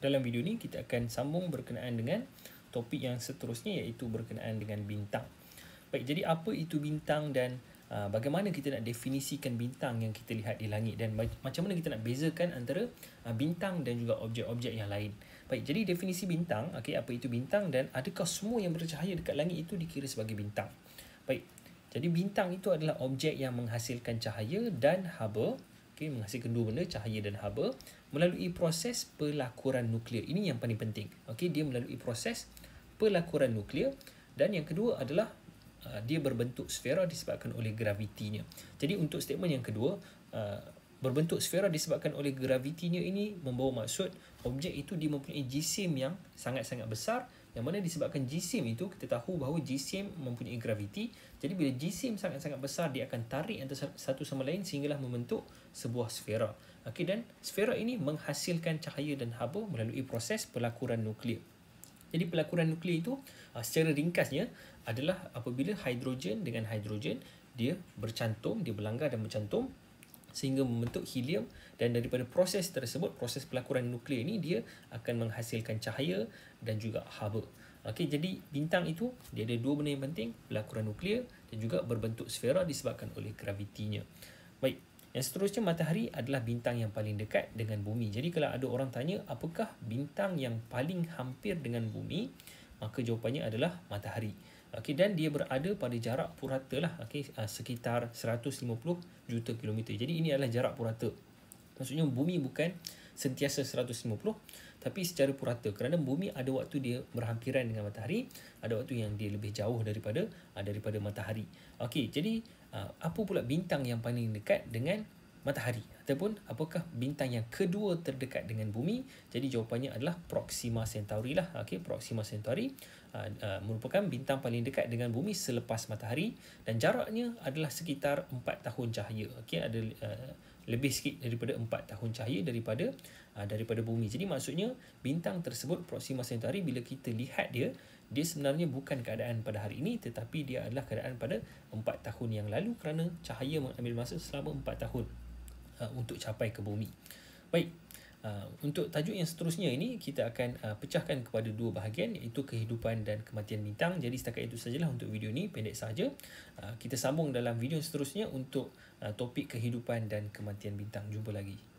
dalam video ni kita akan sambung berkenaan dengan topik yang seterusnya iaitu berkenaan dengan bintang. Baik, jadi apa itu bintang dan uh, bagaimana kita nak definisikan bintang yang kita lihat di langit dan macam mana kita nak bezakan antara uh, bintang dan juga objek-objek yang lain. Baik, jadi definisi bintang, okay, apa itu bintang dan adakah semua yang bercahaya dekat langit itu dikira sebagai bintang? Baik, jadi bintang itu adalah objek yang menghasilkan cahaya dan haba okay, menghasilkan dua benda cahaya dan haba melalui proses pelakuran nuklear ini yang paling penting okay, dia melalui proses pelakuran nuklear dan yang kedua adalah uh, dia berbentuk sfera disebabkan oleh gravitinya jadi untuk statement yang kedua uh, berbentuk sfera disebabkan oleh gravitinya ini membawa maksud objek itu dia mempunyai jisim yang sangat-sangat besar yang mana disebabkan jisim itu kita tahu bahawa jisim mempunyai graviti. Jadi bila jisim sangat-sangat besar dia akan tarik antara satu sama lain sehinggalah membentuk sebuah sfera. Okay dan sfera ini menghasilkan cahaya dan haba melalui proses pelakuran nuklear. Jadi pelakuran nuklear itu ah, secara ringkasnya adalah apabila hidrogen dengan hidrogen dia bercantum, dia berlanggar dan bercantum sehingga membentuk helium dan daripada proses tersebut proses pelakuran nuklear ini dia akan menghasilkan cahaya dan juga haba. Okey jadi bintang itu dia ada dua benda yang penting pelakuran nuklear dan juga berbentuk sfera disebabkan oleh gravitinya. Baik, yang seterusnya matahari adalah bintang yang paling dekat dengan bumi. Jadi kalau ada orang tanya apakah bintang yang paling hampir dengan bumi, maka jawapannya adalah matahari. Okey dan dia berada pada jarak purata lah okey ah, sekitar 150 juta kilometer. Jadi ini adalah jarak purata. Maksudnya bumi bukan sentiasa 150 tapi secara purata kerana bumi ada waktu dia berhampiran dengan matahari, ada waktu yang dia lebih jauh daripada ah, daripada matahari. Okey, jadi ah, apa pula bintang yang paling dekat dengan matahari ataupun apakah bintang yang kedua terdekat dengan bumi jadi jawapannya adalah Proxima Centauri lah okey Proxima Centauri uh, uh, merupakan bintang paling dekat dengan bumi selepas matahari dan jaraknya adalah sekitar 4 tahun cahaya okey ada uh, lebih sikit daripada 4 tahun cahaya daripada uh, daripada bumi jadi maksudnya bintang tersebut Proxima Centauri bila kita lihat dia dia sebenarnya bukan keadaan pada hari ini tetapi dia adalah keadaan pada 4 tahun yang lalu kerana cahaya mengambil masa selama 4 tahun Uh, untuk capai ke bumi. Baik, uh, untuk tajuk yang seterusnya ini kita akan uh, pecahkan kepada dua bahagian iaitu kehidupan dan kematian bintang. Jadi setakat itu sajalah untuk video ini, pendek saja. Uh, kita sambung dalam video seterusnya untuk uh, topik kehidupan dan kematian bintang. Jumpa lagi.